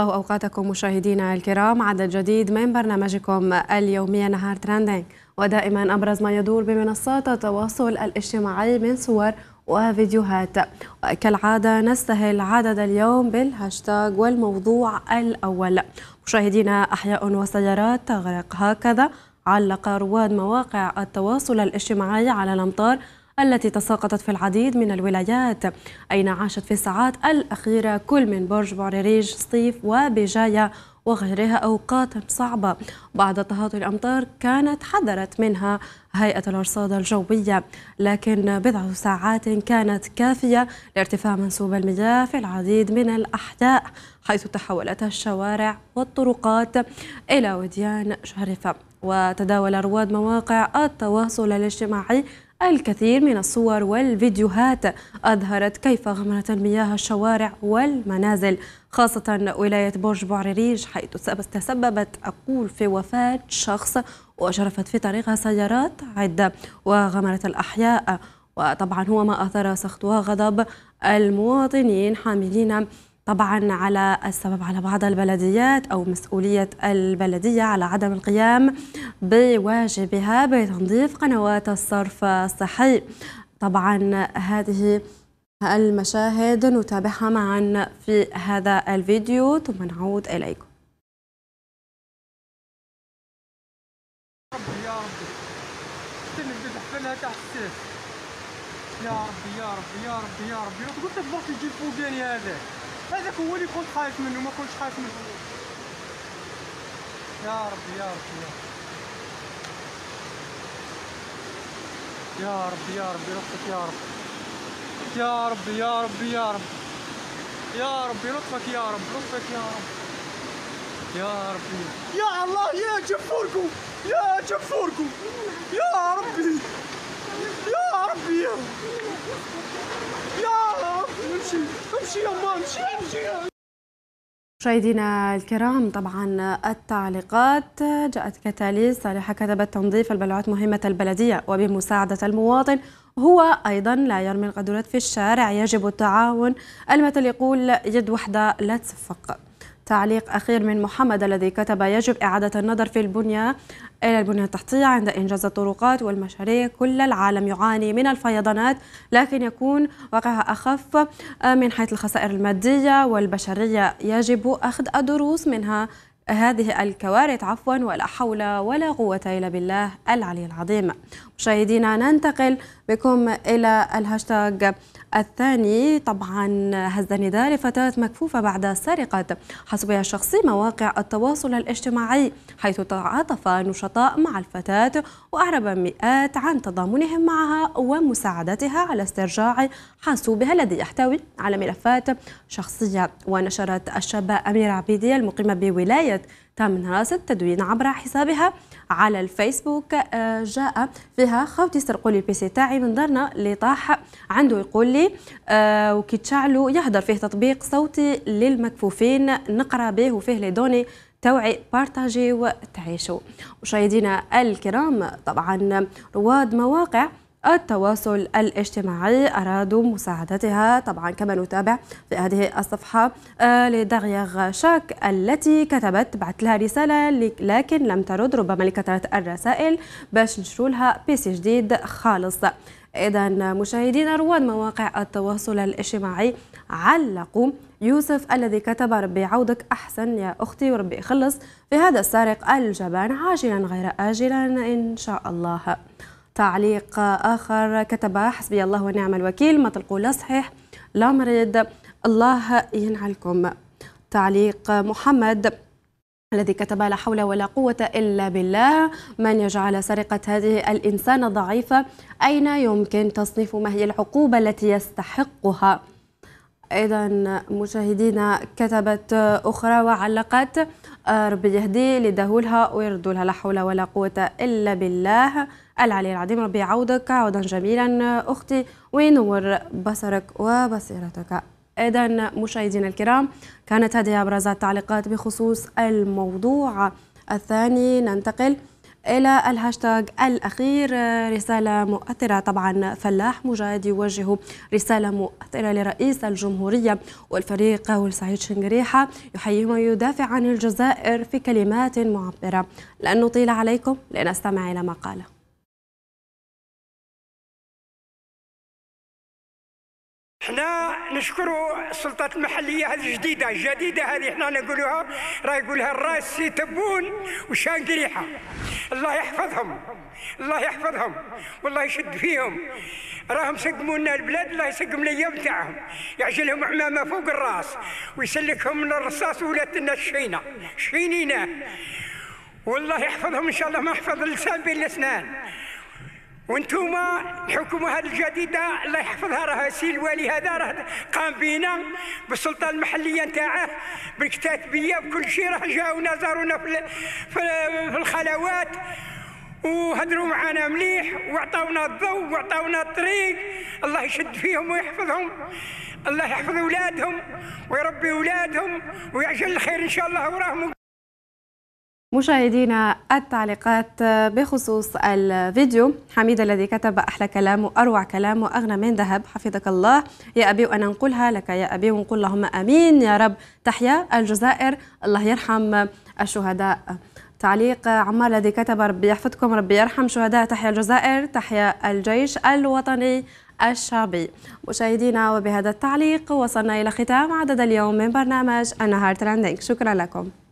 الله أوقاتكم مشاهدينا الكرام عدد جديد من برنامجكم اليومي نهار ترندينج ودائما أبرز ما يدور بمنصات التواصل الاجتماعي من صور وفيديوهات وكالعادة نستهل عدد اليوم بالهاشتاج والموضوع الأول مشاهدينا أحياء وسيارات تغرق هكذا علق رواد مواقع التواصل الاجتماعي على الأمطار التي تساقطت في العديد من الولايات أين عاشت في الساعات الأخيرة كل من برج بوريريج سطيف وبجاية وغيرها أوقات صعبة بعد تهاطي الأمطار كانت حذرت منها هيئة الأرصاد الجوية لكن بضع ساعات كانت كافية لارتفاع منسوب المياه في العديد من الأحياء حيث تحولت الشوارع والطرقات إلى وديان شرفة وتداول رواد مواقع التواصل الاجتماعي الكثير من الصور والفيديوهات أظهرت كيف غمرت المياه الشوارع والمنازل خاصة ولاية برج بوعريريج حيث تسببت عقول في وفاة شخص وجرفت في طريقها سيارات عدة وغمرت الأحياء وطبعا هو ما أثار سخط وغضب المواطنين حاملين طبعا على السبب على بعض البلديات أو مسؤولية البلدية على عدم القيام بواجبها بتنظيف قنوات الصرف الصحي طبعا هذه المشاهد نتابعها معا في هذا الفيديو ثم نعود إليكم يا ربي يا ربي يا ربي يا ربي يا ربي قلت البرك يجي فوقاني هذا هذاك هو اللي كنت خايف منه ما كنتش خايف منه يا ربي يا ربي يا ربي يا ربي لطفك يا رب يا ربي يا ربي يا رب يا ربي لطفك يا رب لطفك يا رب يا ربي يا الله يا جفوركو يا جفوركو يا ربي يا ربي يا ربي نمشي مشاهدينا الكرام طبعا التعليقات جاءت كتالي صالحة كتبت تنظيف البلعات مهمة البلدية وبمساعدة المواطن هو أيضا لا يرمي القدرات في الشارع يجب التعاون المثل يقول يد وحدة لا تصفق تعليق أخير من محمد الذي كتب يجب إعادة النظر في البنية إلى البنية التحتية عند إنجاز الطرقات والمشاريع كل العالم يعاني من الفيضانات لكن يكون وقعها أخف من حيث الخسائر المادية والبشرية يجب أخذ الدروس منها هذه الكوارث عفوا ولا حول ولا قوة إلا بالله العلي العظيم مشاهدينا ننتقل بكم إلى الهاشتاج الثاني طبعا هز نداء لفتاة مكفوفة بعد سرقة حسبها الشخصي مواقع التواصل الاجتماعي حيث تعاطف نشطاء مع الفتاة وأعرب مئات عن تضامنهم معها ومساعدتها على استرجاع حاسوبها الذي يحتوي على ملفات شخصية ونشرت الشابة أميرة عبيدية المقيمة بولاية شركة تامن هراس التدوين عبر حسابها على الفيسبوك آه، جاء فيها خوتي سرقوا لي البيسي تاعي من دارنا اللي طاح عنده يقول لي آه، وكي تشعلوا يهدر فيه تطبيق صوتي للمكفوفين نقرا به وفيه لي دوني توعي بارتاجي وتعيشوا مشاهدينا الكرام طبعا رواد مواقع التواصل الاجتماعي أرادوا مساعدتها طبعا كما نتابع في هذه الصفحة آه، لدغيا شاك التي كتبت بعت لها رسالة لكن لم ترد ربما لكثرة الرسائل باش نشروا لها بيس جديد خالص إذا مشاهدين رواد مواقع التواصل الاجتماعي علقوا يوسف الذي كتب ربي يعوضك أحسن يا أختي وربي يخلص في هذا السارق الجبان عاجلا غير آجلا إن شاء الله تعليق آخر كتب حسبي الله ونعم الوكيل ما تلقوا لا صحيح لا مريض الله ينعلكم تعليق محمد الذي كتب لا حول ولا قوة إلا بالله من يجعل سرقة هذه الإنسانة ضعيفة أين يمكن تصنيف ما هي العقوبة التي يستحقها؟ ايضا مشاهدينا كتبت اخرى وعلقت آه، ربي يهدي لدهولها ويردولها لا حول ولا قوه الا بالله العلي العظيم ربي يعوضك عوضا جميلا اختي وينور بصرك وبصيرتك ايضا مشاهدينا الكرام كانت هذه ابرز التعليقات بخصوص الموضوع الثاني ننتقل إلى الهاشتاغ الأخير رسالة مؤثرة طبعا فلاح مجاهد يوجه رسالة مؤثرة لرئيس الجمهورية والفريق قاول سعيد شنقريحة يحييهم ويدافع عن الجزائر في كلمات معبرة لن نطيل عليكم لنستمع إلى ما قاله احنا نشكروا السلطات المحليه هذه الجديده الجديده هذه احنا نقولوها راه يقولها سي تبون وشان قريحه الله يحفظهم الله يحفظهم والله يشد فيهم راهم سقموا لنا البلاد الله يسقم الايام تاعهم يعجلهم عمامه فوق الراس ويسلكهم من الرصاص ولادنا الشينه شينينا والله يحفظهم ان شاء الله ما يحفظ اللسان بين الاسنان وانتوما الحكومه الجديده الله يحفظها راه سي الوالي هذا راه قام بينا بالسلطه المحليه نتاعه بالكتاتبيه بكل شيء راه جاونا زارونا في, في الخلوات وهدروا معنا مليح وعطاونا الضوء وعطاونا الطريق الله يشد فيهم ويحفظهم الله يحفظ اولادهم ويربي اولادهم ويعجل الخير ان شاء الله وراهم مشاهدينا التعليقات بخصوص الفيديو حميد الذي كتب أحلى كلام وأروع كلام وأغنى من ذهب حفظك الله يا أبي وأنا نقولها لك يا أبي ونقول اللهم أمين يا رب تحيا الجزائر الله يرحم الشهداء تعليق عمار الذي كتب ربي يحفظكم ربي يرحم شهداء تحيا الجزائر تحيا الجيش الوطني الشعبي مشاهدينا وبهذا التعليق وصلنا إلى ختام عدد اليوم من برنامج النهار ترندينج شكرا لكم